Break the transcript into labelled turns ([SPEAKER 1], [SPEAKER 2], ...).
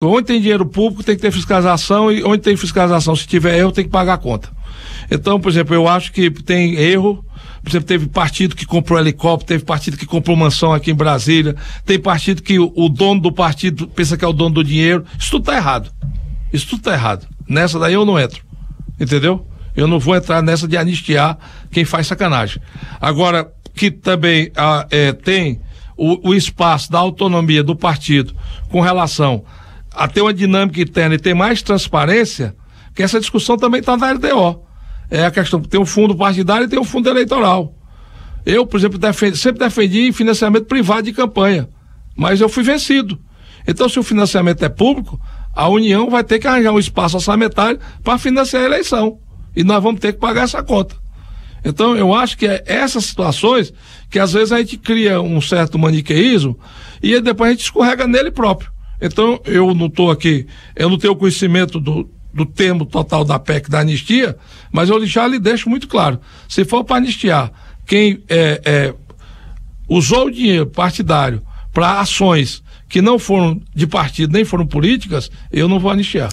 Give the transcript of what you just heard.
[SPEAKER 1] Onde tem dinheiro público tem que ter fiscalização e onde tem fiscalização, se tiver erro, tem que pagar a conta. Então, por exemplo, eu acho que tem erro. Por exemplo, teve partido que comprou helicóptero, teve partido que comprou mansão aqui em Brasília, tem partido que o, o dono do partido pensa que é o dono do dinheiro. Isso tudo está errado. Isso tudo está errado. Nessa daí eu não entro. Entendeu? Eu não vou entrar nessa de anistiar quem faz sacanagem. Agora, que também ah, é, tem o, o espaço da autonomia do partido com relação a ter uma dinâmica interna e ter mais transparência, que essa discussão também está na LDO. É a questão, tem um fundo partidário e tem um fundo eleitoral. Eu, por exemplo, defendi, sempre defendi financiamento privado de campanha, mas eu fui vencido. Então, se o financiamento é público, a União vai ter que arranjar um espaço orçamentário para financiar a eleição. E nós vamos ter que pagar essa conta. Então, eu acho que é essas situações que às vezes a gente cria um certo maniqueísmo e depois a gente escorrega nele próprio. Então, eu não estou aqui, eu não tenho conhecimento do, do termo total da PEC da anistia, mas eu já lhe deixo muito claro. Se for para anistiar quem é, é, usou o dinheiro partidário para ações que não foram de partido nem foram políticas, eu não vou anistiar.